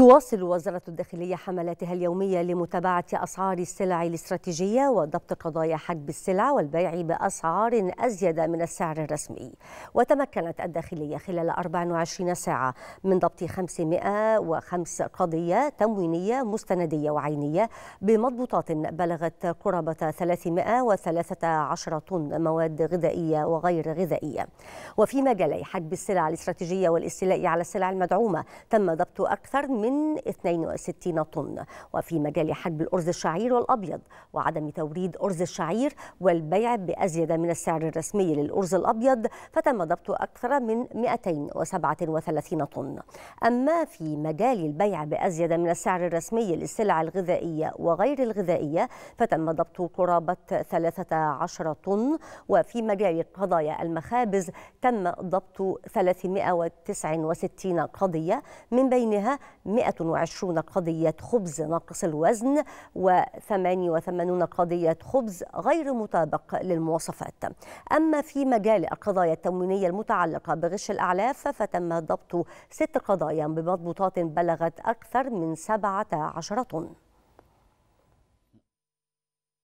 تواصل وزارة الداخلية حملاتها اليومية لمتابعة أسعار السلع الاستراتيجية وضبط قضايا حجب السلع والبيع بأسعار أزيد من السعر الرسمي وتمكنت الداخلية خلال 24 ساعة من ضبط 505 قضية تموينية مستندية وعينية بمضبوطات بلغت قرابة 313 طن مواد غذائية وغير غذائية وفي مجالي حجب السلع الاستراتيجية والاستيلاء على السلع المدعومة تم ضبط أكثر من من 62 طن وفي مجال حجب الأرز الشعير والأبيض وعدم توريد أرز الشعير والبيع بأزيد من السعر الرسمي للأرز الأبيض فتم ضبط أكثر من 237 طن أما في مجال البيع بأزيد من السعر الرسمي للسلع الغذائية وغير الغذائية فتم ضبط قرابة 13 طن وفي مجال قضايا المخابز تم ضبط 369 قضية من بينها 100 120 قضية خبز ناقص الوزن و88 قضية خبز غير مطابق للمواصفات أما في مجال القضايا التموينية المتعلقة بغش الأعلاف فتم ضبط ست قضايا بمضبوطات بلغت أكثر من 17 طن